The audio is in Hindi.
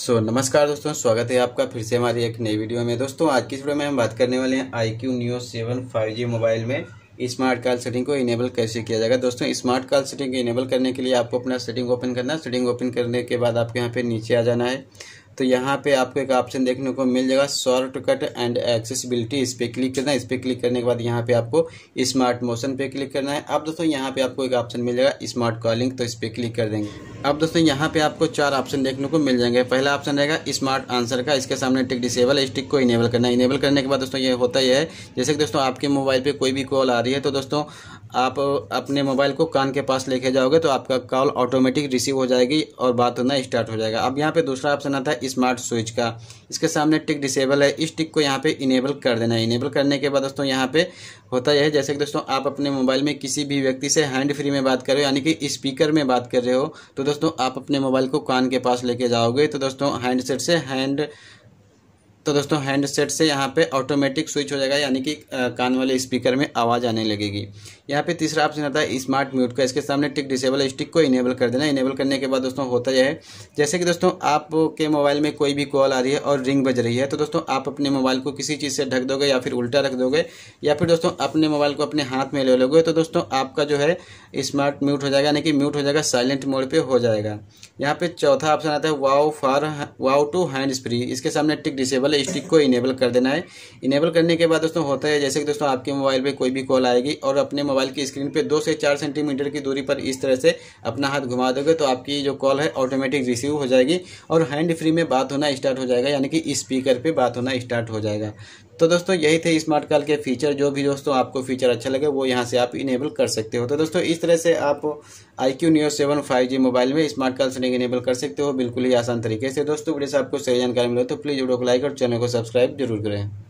सो so, नमस्कार दोस्तों स्वागत है आपका फिर से हमारी एक नई वीडियो में दोस्तों आज की इस वीडियो में हम बात करने वाले हैं iQOO Neo seven five G mobile में स्मार्ट कॉल सेटिंग को इनेबल कैसे किया जाएगा दोस्तों स्मार्ट कॉल सेटिंग को इनेबल करने के लिए आपको अपना सेटिंग ओपन करना सेटिंग ओपन करने के बाद आपके यहाँ पे नीचे आ जाना है तो यहाँ पे आपको एक ऑप्शन देखने को मिल जाएगा शॉर्टकट एंड एक्सेसिबिलिटी इस पर क्लिक करना है इस पर क्लिक करने के बाद यहाँ पे आपको स्मार्ट मोशन पे क्लिक करना है अब दोस्तों यहाँ पे आपको एक ऑप्शन मिल जाएगा स्मार्ट कॉलिंग तो इस पर क्लिक कर देंगे अब दोस्तों यहाँ पे आपको चार ऑप्शन देखने को मिल जाएंगे पहला ऑप्शन रहेगा स्मार्ट आंसर का इसके सामने टिक डिसेबल है टिक को इनेबल करना है इनेबल करने के बाद दोस्तों ये होता ही है जैसे कि दोस्तों आपके मोबाइल पर कोई भी कॉल आ रही है तो दोस्तों आप अपने मोबाइल को कान के पास लेके जाओगे तो आपका कॉल ऑटोमेटिक रिसीव हो जाएगी और बात होना स्टार्ट हो जाएगा अब यहाँ पे दूसरा ऑप्शन आता है स्मार्ट स्विच का इसके सामने टिक डिसेबल है इस टिक को यहाँ पे इनेबल कर देना है इनेबल करने के बाद दोस्तों यहाँ पे होता यह है जैसे कि दोस्तों आप अपने मोबाइल में किसी भी व्यक्ति से हैंड फ्री में बात कर रहे हो यानी कि स्पीकर में बात कर रहे हो तो दोस्तों आप अपने मोबाइल को कान के पास लेके जाओगे तो दोस्तों हैंडसेट से हैंड तो दोस्तों हैंडसेट से यहाँ पे ऑटोमेटिक स्विच हो जाएगा यानी कि कान वाले स्पीकर में आवाज़ आने लगेगी यहाँ पे तीसरा ऑप्शन आता है स्मार्ट म्यूट का इसके सामने टिक डिसेबल स्टिक को इनेबल कर देना इनेबल करने के बाद दोस्तों होता यह है जैसे कि दोस्तों आपके मोबाइल में कोई भी कॉल आ रही है और रिंग बज रही है तो दोस्तों आप अपने मोबाइल को किसी चीज़ से ढक दोगे या फिर उल्टा रख दोगे या फिर दोस्तों अपने मोबाइल को अपने हाथ में ले लोगे तो दोस्तों आपका जो है स्मार्ट म्यूट हो जाएगा यानी कि म्यूट हो जाएगा साइलेंट मोड पर हो जाएगा यहाँ पे चौथा ऑप्शन आता है wow for wow to hand free इसके सामने टिक डिसेबल केवल स्टिक को इनेबल कर देना है इनेबल करने के बाद दोस्तों होता है जैसे कि दोस्तों आपके मोबाइल पे कोई भी कॉल आएगी और अपने मोबाइल की स्क्रीन पर दो से चार सेंटीमीटर की दूरी पर इस तरह से अपना हाथ घुमा दोगे तो आपकी जो कॉल है ऑटोमेटिक रिसीव हो जाएगी और हैंड फ्री में बात होना स्टार्ट हो जाएगा यानी कि स्पीकर पर बात होना स्टार्ट हो जाएगा तो दोस्तों यही थे स्मार्ट कॉल के फीचर जो भी दोस्तों आपको फीचर अच्छा लगे वो यहाँ से आप इनेबल कर सकते हो तो दोस्तों इस तरह से आप iQOO Neo seven five G mobile में स्मार्ट कॉल सेटिंग इनेबल कर सकते हो बिल्कुल ही आसान तरीके से दोस्तों वीडियो से आपको सही जानकारी मिले तो प्लीज़ वीडियो को लाइक और चैनल को सब्सक्राइब जरूर करें